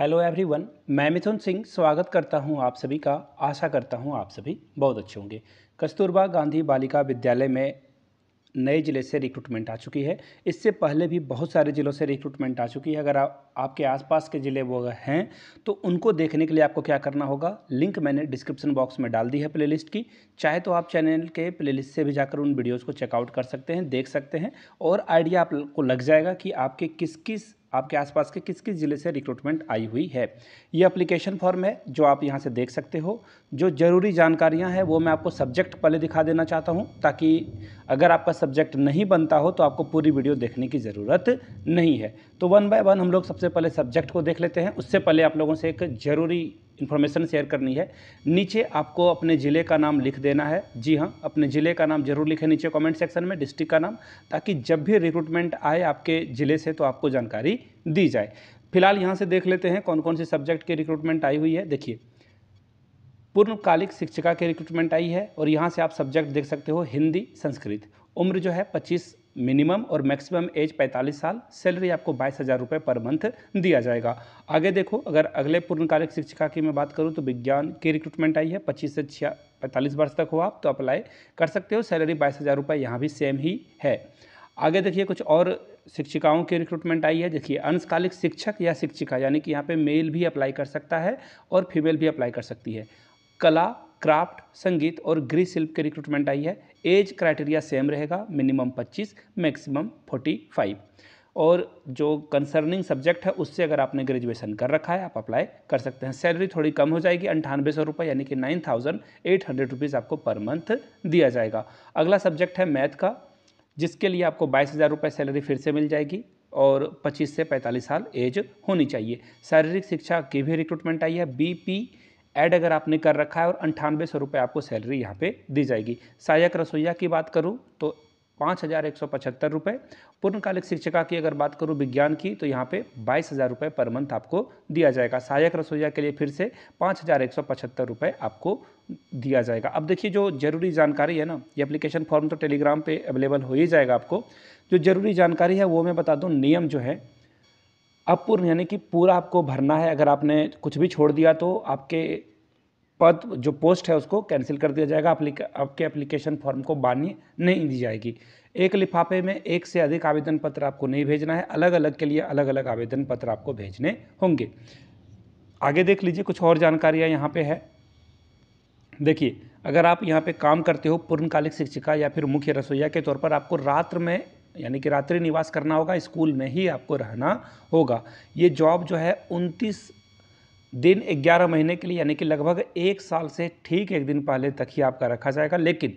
hello everyone मैं मिथुन सिंह स्वागत करता हूं आप सभी का आशा करता हूं आप सभी बहुत अच्छे होंगे कस्तूरबा गांधी बालिका विद्यालय में नए ज़िले से रिक्रूटमेंट आ चुकी है इससे पहले भी बहुत सारे ज़िलों से रिक्रूटमेंट आ चुकी है अगर आप आपके आसपास के ज़िले वो हैं तो उनको देखने के लिए आपको क्या करना होगा लिंक मैंने डिस्क्रिप्शन बॉक्स में डाल दी है प्लेलिस्ट की चाहे तो आप चैनल के प्लेलिस्ट से भी जाकर उन वीडियोज़ को चेकआउट कर सकते हैं देख सकते हैं और आइडिया आपको लग जाएगा कि आपके किस किस आपके आसपास के किस किस ज़िले से रिक्रूटमेंट आई हुई है ये अप्लीकेशन फॉर्म है जो आप यहाँ से देख सकते हो जो ज़रूरी जानकारियाँ हैं वो मैं आपको सब्जेक्ट पहले दिखा देना चाहता हूँ ताकि अगर आपका सब्जेक्ट नहीं बनता हो तो आपको पूरी वीडियो देखने की ज़रूरत नहीं है तो वन बाय वन हम लोग सबसे पहले सब्जेक्ट को देख लेते हैं उससे पहले आप लोगों से एक ज़रूरी इन्फॉर्मेशन शेयर करनी है नीचे आपको अपने ज़िले का नाम लिख देना है जी हाँ अपने ज़िले का नाम जरूर लिखें नीचे कमेंट सेक्शन में डिस्ट्रिक्ट का नाम ताकि जब भी रिक्रूटमेंट आए आपके ज़िले से तो आपको जानकारी दी जाए फिलहाल यहाँ से देख लेते हैं कौन कौन से सब्जेक्ट की रिक्रूटमेंट आई हुई है देखिए पूर्णकालिक शिक्षिका की रिक्रूटमेंट आई है और यहाँ से आप सब्जेक्ट देख सकते हो हिंदी संस्कृत उम्र जो है पच्चीस मिनिमम और मैक्सिमम एज 45 साल सैलरी आपको बाईस हज़ार रुपये पर मंथ दिया जाएगा आगे देखो अगर अगले पूर्णकालिक शिक्षिका की मैं बात करूँ तो विज्ञान की रिक्रूटमेंट आई है पच्चीस से छिया पैंतालीस वर्ष तक हो आप तो अप्लाई कर सकते हो सैलरी बाईस हज़ार रुपये यहाँ भी सेम ही है आगे देखिए कुछ और शिक्षिकाओं की रिक्रूटमेंट आई है देखिए अंशकालिक शिक्षक या शिक्षिका यानी कि यहाँ पर मेल भी अप्लाई कर सकता है और फीमेल भी अप्लाई कर सकती है कला क्राफ्ट संगीत और गृह शिल्प के रिक्रूटमेंट आई है एज क्राइटेरिया सेम रहेगा मिनिमम 25 मैक्सिमम 45 और जो कंसर्निंग सब्जेक्ट है उससे अगर आपने ग्रेजुएशन कर रखा है आप अप्लाई कर सकते हैं सैलरी थोड़ी कम हो जाएगी अंठानवे सौ रुपये यानी कि nine thousand eight hundred rupees आपको पर मंथ दिया जाएगा अगला सब्जेक्ट है मैथ का जिसके लिए आपको बाईस हज़ार रुपये सैलरी फिर से मिल जाएगी और 25 से 45 साल एज होनी चाहिए शारीरिक शिक्षा की भी रिक्रूटमेंट आई है बी पी ऐड अगर आपने कर रखा है और अंठानवे सौ रुपये आपको सैलरी यहाँ पे दी जाएगी सहायक रसोईया की बात करूँ तो पाँच हज़ार एक सौ पचहत्तर रुपये पूर्णकालिक शिक्षिका की अगर बात करूँ विज्ञान की तो यहाँ पे बाईस हज़ार रुपये पर मंथ आपको दिया जाएगा सहायक रसोईया के लिए फिर से पाँच हज़ार एक सौ पचहत्तर रुपये आपको दिया जाएगा अब देखिए जो जरूरी जानकारी है ना ये एप्लीकेशन फॉर्म तो टेलीग्राम पर अवेलेबल हो ही जाएगा आपको जो जरूरी जानकारी है वो मैं बता दूँ नियम जो है अपूर्ण यानी कि पूरा आपको भरना है अगर आपने कुछ भी छोड़ दिया तो आपके पद जो पोस्ट है उसको कैंसिल कर दिया जाएगा आपके एप्लीकेशन फॉर्म को बानी नहीं दी जाएगी एक लिफाफे में एक से अधिक आवेदन पत्र आपको नहीं भेजना है अलग अलग के लिए अलग अलग आवेदन पत्र आपको भेजने होंगे आगे देख लीजिए कुछ और जानकारियाँ यहाँ पे है देखिए अगर आप यहाँ पे काम करते हो पूर्णकालिक शिक्षिका या फिर मुख्य रसोईया के तौर पर आपको रात्र में यानी कि रात्रि निवास करना होगा स्कूल में ही आपको रहना होगा ये जॉब जो है उनतीस दिन 11 महीने के लिए यानी कि लगभग एक साल से ठीक एक दिन पहले तक ही आपका रखा जाएगा लेकिन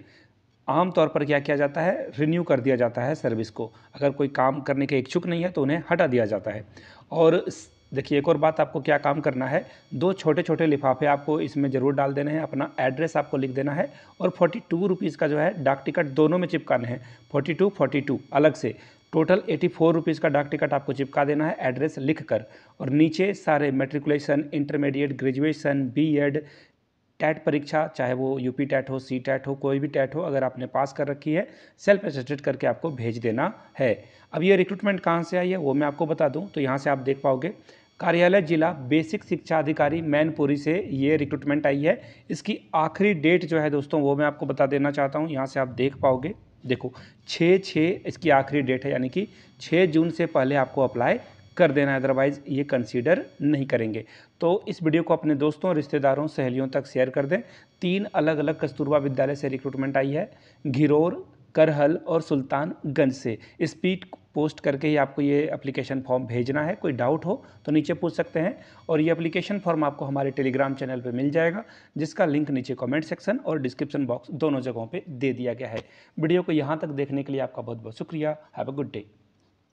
आमतौर पर क्या किया जाता है रिन्यू कर दिया जाता है सर्विस को अगर कोई काम करने के इच्छुक नहीं है तो उन्हें हटा दिया जाता है और देखिए एक और बात आपको क्या काम करना है दो छोटे छोटे लिफाफे आपको इसमें ज़रूर डाल देने हैं अपना एड्रेस आपको लिख देना है और फोर्टी टू रुपीज़ का जो है डाक टिकट दोनों में चिपकाने हैं फोर्टी टू फोर्टी टू अलग से टोटल एटी फोर रुपीज़ का डाक टिकट आपको चिपका देना है एड्रेस लिख कर और नीचे सारे matriculation intermediate graduation B Ed TET परीक्षा चाहे वो यूपी टैट हो सी टैट हो कोई भी टैट हो अगर आपने पास कर रखी है सेल्फ असिस्टेड करके आपको भेज देना है अब ये रिक्रूटमेंट कहाँ से आई है वो मैं आपको बता दूँ तो यहाँ से आप देख पाओगे कार्यालय जिला बेसिक शिक्षा अधिकारी मैनपुरी से ये रिक्रूटमेंट आई है इसकी आखिरी डेट जो है दोस्तों वो मैं आपको बता देना चाहता हूँ यहाँ से आप देख पाओगे देखो छः छः इसकी आखिरी डेट है यानी कि छः जून से पहले आपको अप्लाई कर देना अदरवाइज़ ये कंसीडर नहीं करेंगे तो इस वीडियो को अपने दोस्तों रिश्तेदारों सहेलियों तक शेयर कर दें तीन अलग अलग कस्तूरबा विद्यालय से रिक्रूटमेंट आई है घिरौर करहल और सुल्तानगंज से स्पीड पोस्ट करके ही आपको ये एप्लीकेशन फॉर्म भेजना है कोई डाउट हो तो नीचे पूछ सकते हैं और ये एप्लीकेशन फॉर्म आपको हमारे टेलीग्राम चैनल पे मिल जाएगा जिसका लिंक नीचे कमेंट सेक्शन और डिस्क्रिप्शन बॉक्स दोनों जगहों पे दे दिया गया है वीडियो को यहाँ तक देखने के लिए आपका बहुत बहुत शुक्रिया हैव अ गुड डे